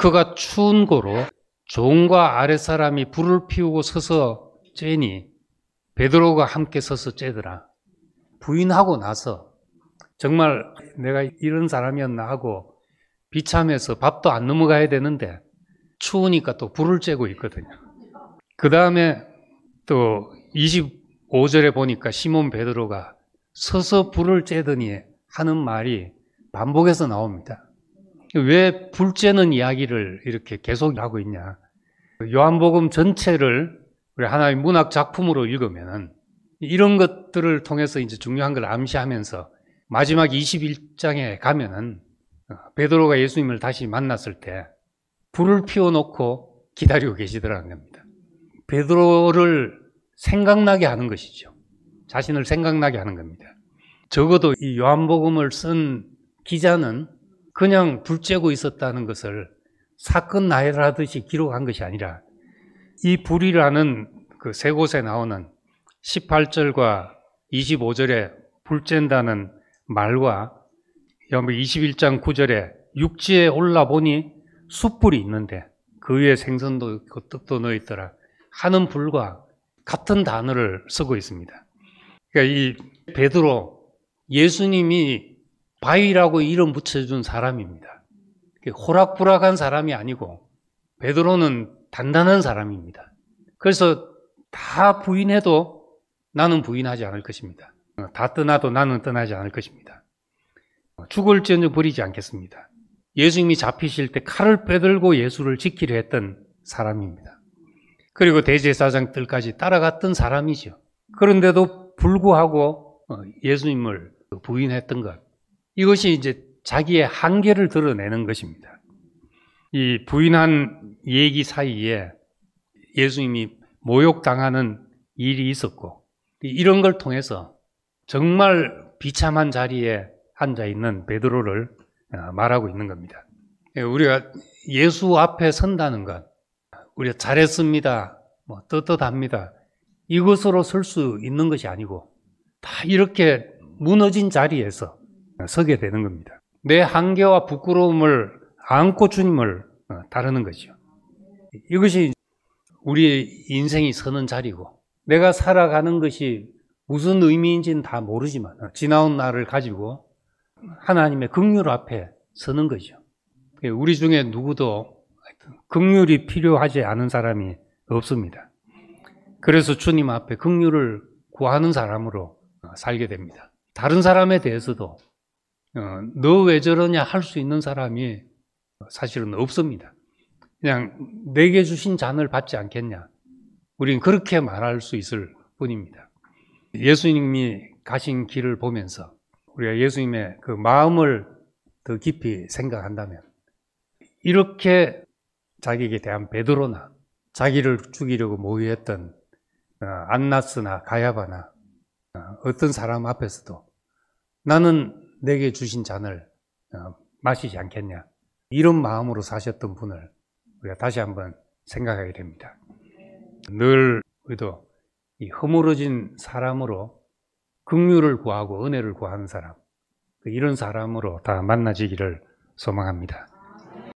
그가 추운 고로 종과 아래 사람이 불을 피우고 서서 쬐니 베드로가 함께 서서 쬐더라. 부인하고 나서 정말 내가 이런 사람이었나 하고 비참해서 밥도 안 넘어가야 되는데 추우니까 또 불을 쬐고 있거든요. 그 다음에 또 25절에 보니까 시몬 베드로가 서서 불을 쬐더니 하는 말이 반복해서 나옵니다. 왜 불제는 이야기를 이렇게 계속 하고 있냐. 요한복음 전체를 우리 하나의 문학 작품으로 읽으면은 이런 것들을 통해서 이제 중요한 걸 암시하면서 마지막 21장에 가면은 어, 베드로가 예수님을 다시 만났을 때 불을 피워놓고 기다리고 계시더라는 겁니다. 베드로를 생각나게 하는 것이죠. 자신을 생각나게 하는 겁니다. 적어도 이 요한복음을 쓴 기자는 그냥 불쬐고 있었다는 것을 사건 나열하듯이 기록한 것이 아니라 이 불이라는 그 세 곳에 나오는 18절과 25절에 불쨘다는 말과 21장 9절에 육지에 올라보니 숯불이 있는데 그 위에 생선도 있고 떡도 넣어 있더라 하는 불과 같은 단어를 쓰고 있습니다. 그러니까 이 베드로 예수님이 바위라고 이름 붙여준 사람입니다. 호락부락한 사람이 아니고 베드로는 단단한 사람입니다. 그래서 다 부인해도 나는 부인하지 않을 것입니다. 다 떠나도 나는 떠나지 않을 것입니다. 죽을지언정 버리지 않겠습니다. 예수님이 잡히실 때 칼을 빼들고 예수를 지키려 했던 사람입니다. 그리고 대제사장들까지 따라갔던 사람이죠. 그런데도 불구하고 어, 예수님을 부인했던 것. 이것이 이제 자기의 한계를 드러내는 것입니다. 이 부인한 얘기 사이에 예수님이 모욕당하는 일이 있었고 이런 걸 통해서 정말 비참한 자리에 앉아 있는 베드로를 어, 말하고 있는 겁니다. 예, 우리가 예수 앞에 선다는 것, 우리가 잘했습니다, 뭐 떳떳합니다. 이것으로 설 수 있는 것이 아니고 다 이렇게 무너진 자리에서 서게 되는 겁니다. 내 한계와 부끄러움을 안고 주님을 다루는 어, 거죠. 이것이 우리의 인생이 서는 자리고 내가 살아가는 것이 무슨 의미인지는 다 모르지만 어, 지나온 날을 가지고 하나님의 긍휼 앞에 서는 거죠. 예, 우리 중에 누구도 긍휼이 필요하지 않은 사람이 없습니다. 그래서 주님 앞에 긍휼을 구하는 사람으로 어, 살게 됩니다. 다른 사람에 대해서도 어, 너왜 저러냐 할 수 있는 사람이 사실은 없습니다. 그냥 내게 주신 잔을 받지 않겠냐. 우린 그렇게 말할 수 있을 뿐입니다. 예수님이 가신 길을 보면서 우리가 예수님의 그 마음을 더 깊이 생각한다면 이렇게 자기에게 대한 베드로나 자기를 죽이려고 모의했던 어, 안나스나 가야바나 어, 어떤 사람 앞에서도 나는 내게 주신 잔을 어, 마시지 않겠냐. 이런 마음으로 사셨던 분을 우리가 다시 한번 생각하게 됩니다. 늘 우리도 이 허물어진 사람으로 긍휼을 구하고 은혜를 구하는 사람, 그 이런 사람으로 다 만나지기를 소망합니다.